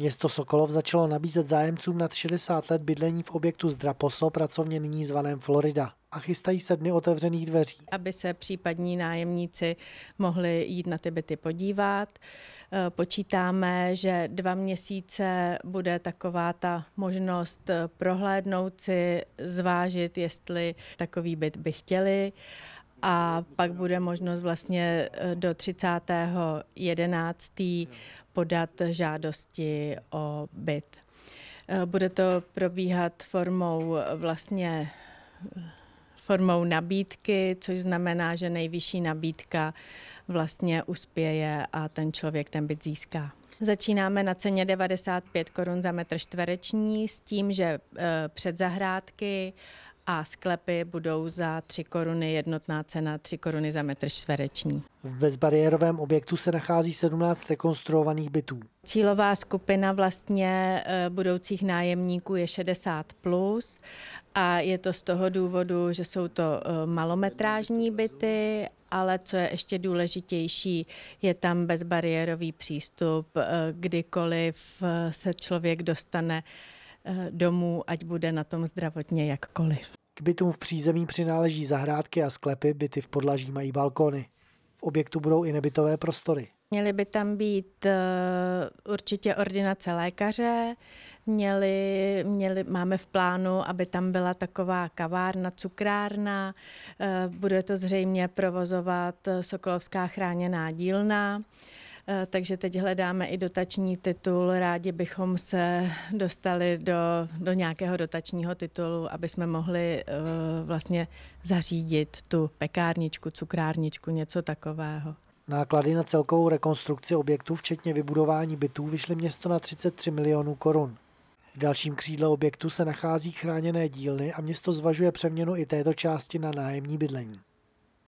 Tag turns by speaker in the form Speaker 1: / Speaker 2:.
Speaker 1: Město Sokolov začalo nabízet zájemcům nad 60 let bydlení v objektu Zdraposo, pracovně nyní zvaném Florida a chystají se dny otevřených dveří.
Speaker 2: Aby se případní nájemníci mohli jít na ty byty podívat. Eh, počítáme, že dva měsíce bude taková ta možnost eh, prohlédnout si, zvážit, jestli takový byt by chtěli a pak bude možnost vlastně eh, do 30.11. podat žádosti o byt. Eh, bude to probíhat formou eh, vlastně formou nabídky, což znamená, že nejvyšší nabídka vlastně uspěje a ten člověk ten byt získá. Začínáme na ceně 95 korun za metr čtvereční s tím, že před zahrádky a sklepy budou za 3 koruny jednotná cena 3 koruny za metr čtvereční.
Speaker 1: V bezbariérovém objektu se nachází 17 rekonstruovaných bytů.
Speaker 2: Cílová skupina vlastně e, budoucích nájemníků je 60 plus a je to z toho důvodu, že jsou to e, malometrážní byty, ale co je ještě důležitější, je tam bezbariérový přístup, e, kdykoliv se člověk dostane domů, ať bude na tom zdravotně jakkoliv
Speaker 1: bytům v přízemí přináleží zahrádky a sklepy, byty v podlaží mají balkony. V objektu budou i nebytové prostory.
Speaker 2: Měly by tam být eh, určitě ordinace lékaře, měli, měli, máme v plánu, aby tam byla taková kavárna, cukrárna, eh, bude to zřejmě provozovat eh, Sokolovská chráněná dílna. Eh, takže teď hledáme i dotační titul. Rádi bychom se dostali do, do nějakého dotačního titulu, aby jsme mohli eh, vlastně zařídit tu pekárničku, cukrárničku, něco takového.
Speaker 1: Náklady na celkovou rekonstrukci objektu, včetně vybudování bytů, vyšly město na 33 milionů korun. V dalším křídle objektu se nachází chráněné dílny a město zvažuje přeměnu i této části na nájemní bydlení.